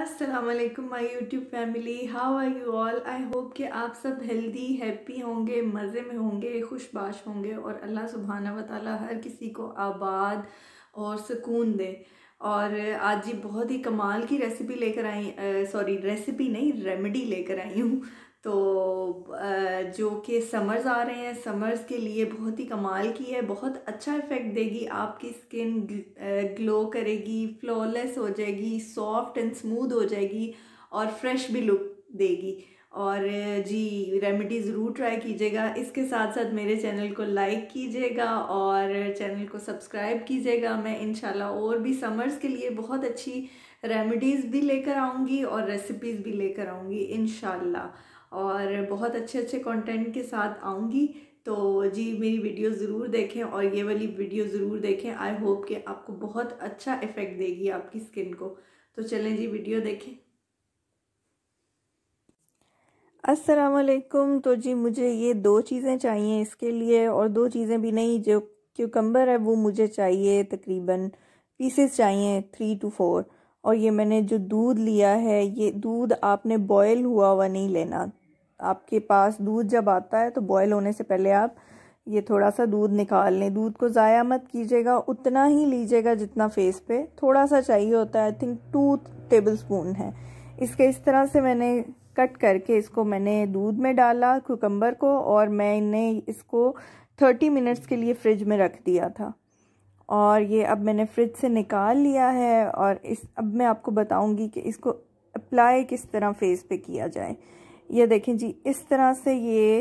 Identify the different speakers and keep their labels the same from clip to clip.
Speaker 1: असलकम my YouTube family how are you all I hope कि आप सब हेल्दी हैप्पी होंगे मज़े में होंगे खुशबाश होंगे और अल्लाह सुबहाना व हर किसी को आबाद और सुकून दे और आज जी बहुत ही कमाल की रेसिपी लेकर आई सॉरी रेसिपी नहीं रेमेडी लेकर आई हूँ तो जो कि समर्स आ रहे हैं समर्स के लिए बहुत ही कमाल की है बहुत अच्छा इफ़ेक्ट देगी आपकी स्किन ग्लो करेगी फ्लॉलेस हो जाएगी सॉफ्ट एंड स्मूथ हो जाएगी और फ्रेश भी लुक देगी और जी रेमेडी ज़रूर ट्राई कीजिएगा इसके साथ साथ मेरे चैनल को लाइक कीजिएगा और चैनल को सब्सक्राइब कीजिएगा मैं इन और भी समर्स के लिए बहुत अच्छी रेमेडीज़ भी लेकर आऊँगी और रेसिपीज़ भी लेकर आऊँगी इन और बहुत अच्छे अच्छे कंटेंट के साथ आऊँगी तो जी मेरी वीडियो ज़रूर देखें और ये वाली वीडियो ज़रूर देखें आई होप कि आपको बहुत अच्छा इफ़ेक्ट देगी आपकी स्किन को तो चलें जी वीडियो देखें असलकुम तो जी मुझे ये दो चीज़ें चाहिए इसके लिए और दो चीज़ें भी नहीं जो क्यूकम्बर है वो मुझे चाहिए तकरीबन पीसेस चाहिए थ्री टू फोर और ये मैंने जो दूध लिया है ये दूध आपने बॉयल हुआ हुआ नहीं लेना आपके पास दूध जब आता है तो बॉयल होने से पहले आप ये थोड़ा सा दूध निकाल लें दूध को ज़ाया मत कीजिएगा उतना ही लीजिएगा जितना फेस पे थोड़ा सा चाहिए होता है I think two tablespoon है इसके इस तरह से मैंने कट करके इसको मैंने दूध में डाला कोकम्बर को और मैंने इसको थर्टी मिनट्स के लिए फ्रिज में रख दिया था और ये अब मैंने फ्रिज से निकाल लिया है और इस अब मैं आपको बताऊंगी कि इसको अप्लाई किस तरह फेस पे किया जाए ये देखें जी इस तरह से ये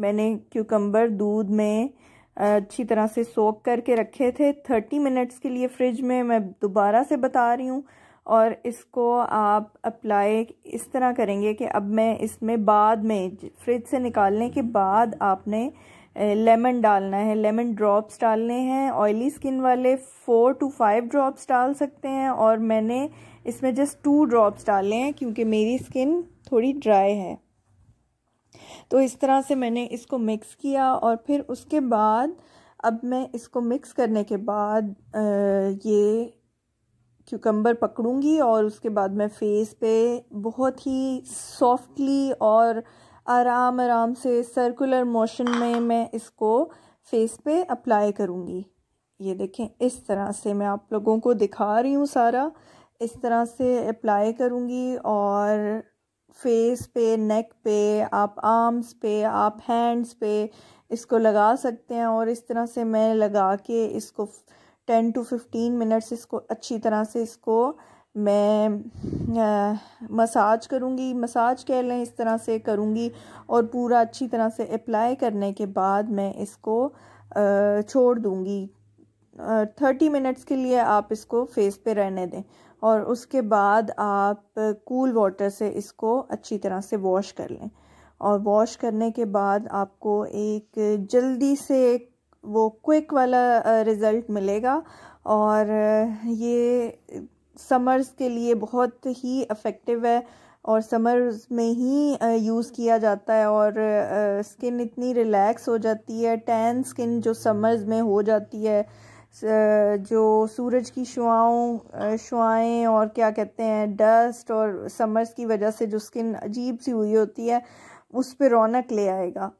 Speaker 1: मैंने क्यूकम्बर दूध में अच्छी तरह से सोक करके रखे थे थर्टी मिनट्स के लिए फ्रिज में मैं दोबारा से बता रही हूँ और इसको आप अप्लाई इस तरह करेंगे कि अब मैं इसमें बाद में फ्रिज से निकालने के बाद आपने लेमन डालना है लेमन ड्रॉप्स डालने हैं ऑयली स्किन वाले फोर टू फाइव ड्रॉप्स डाल सकते हैं और मैंने इसमें जस्ट टू ड्रॉप्स डाले हैं क्योंकि मेरी स्किन थोड़ी ड्राई है तो इस तरह से मैंने इसको मिक्स किया और फिर उसके बाद अब मैं इसको मिक्स करने के बाद ये क्यूकम्बर पकड़ूंगी और उसके बाद मैं फेस पे बहुत ही सॉफ्टली और आराम आराम से सर्कुलर मोशन में मैं इसको फेस पे अप्लाई करूँगी ये देखें इस तरह से मैं आप लोगों को दिखा रही हूँ सारा इस तरह से अप्लाई करूँगी और फेस पे नेक पे आप आर्म्स पे आप हैंड्स पे इसको लगा सकते हैं और इस तरह से मैं लगा के इसको टेन टू फिफ्टीन मिनट्स इसको अच्छी तरह से इसको मैं आ, मसाज करूँगी मसाज कह लें इस तरह से करूँगी और पूरा अच्छी तरह से अप्लाई करने के बाद मैं इसको आ, छोड़ दूँगी थर्टी मिनट्स के लिए आप इसको फेस पे रहने दें और उसके बाद आप कूल वाटर से इसको अच्छी तरह से वॉश कर लें और वॉश करने के बाद आपको एक जल्दी से वो क्विक वाला रिज़ल्ट मिलेगा और ये समर्स के लिए बहुत ही इफ़ेक्टिव है और समर्स में ही यूज़ किया जाता है और स्किन इतनी रिलैक्स हो जाती है टैन स्किन जो समर्स में हो जाती है जो सूरज की शुआओं शुआएँ और क्या कहते हैं डस्ट और समर्स की वजह से जो स्किन अजीब सी हुई होती है उस पर रौनक ले आएगा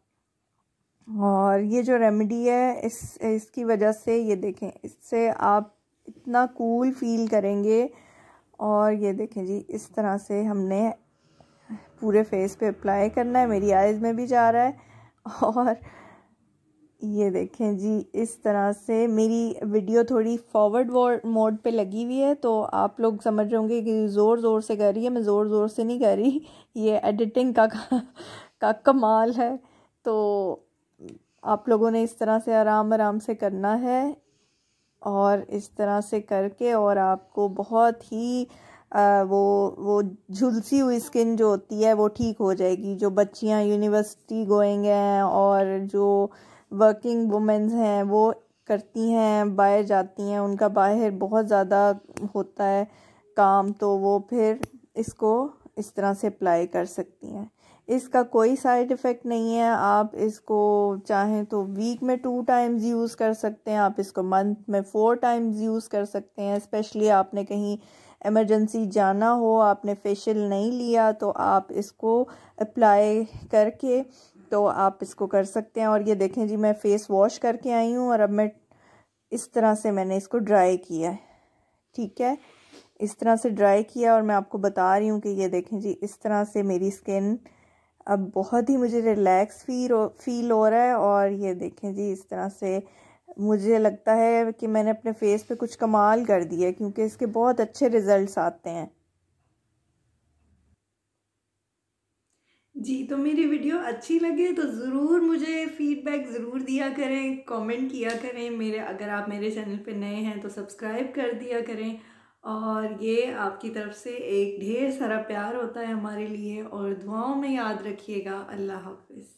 Speaker 1: और ये जो रेमेडी है इस इसकी वजह से ये देखें इससे आप इतना कूल फील करेंगे और ये देखें जी इस तरह से हमने पूरे फेस पे अप्लाई करना है मेरी आइज़ में भी जा रहा है और ये देखें जी इस तरह से मेरी वीडियो थोड़ी फॉरवर्ड मोड पे लगी हुई है तो आप लोग समझ रहे होंगे कि ज़ोर ज़ोर से कर रही है मैं ज़ोर ज़ोर से नहीं कर रही ये एडिटिंग का का कमाल है तो आप लोगों ने इस तरह से आराम आराम से करना है और इस तरह से करके और आपको बहुत ही आ, वो वो झुलसी हुई स्किन जो होती है वो ठीक हो जाएगी जो बच्चियां यूनिवर्सिटी गोइंग हैं और जो वर्किंग वुमेंस हैं वो करती हैं बाहर जाती हैं उनका बाहर बहुत ज़्यादा होता है काम तो वो फिर इसको इस तरह से अप्लाई कर सकती हैं इसका कोई साइड इफ़ेक्ट नहीं है आप इसको चाहें तो वीक में टू टाइम्स यूज़ कर सकते हैं आप इसको मंथ में फ़ोर टाइम्स यूज़ कर सकते हैं स्पेशली आपने कहीं एमरजेंसी जाना हो आपने फेशियल नहीं लिया तो आप इसको अप्लाई करके तो आप इसको कर सकते हैं और ये देखें जी मैं फ़ेस वॉश करके आई हूँ और अब मैं इस तरह से मैंने इसको ड्राई किया है ठीक है इस तरह से ड्राई किया और मैं आपको बता रही हूँ कि ये देखें जी इस तरह से मेरी स्किन अब बहुत ही मुझे रिलैक्स फील फील हो रहा है और ये देखें जी इस तरह से मुझे लगता है कि मैंने अपने फेस पे कुछ कमाल कर दिया है क्योंकि इसके बहुत अच्छे रिजल्ट्स आते हैं जी तो मेरी वीडियो अच्छी लगे तो ज़रूर मुझे फीडबैक ज़रूर दिया करें कमेंट किया करें मेरे अगर आप मेरे चैनल पे नए हैं तो सब्सक्राइब कर दिया करें और ये आपकी तरफ से एक ढेर सारा प्यार होता है हमारे लिए और दुआओं में याद रखिएगा अल्लाह हाफिज़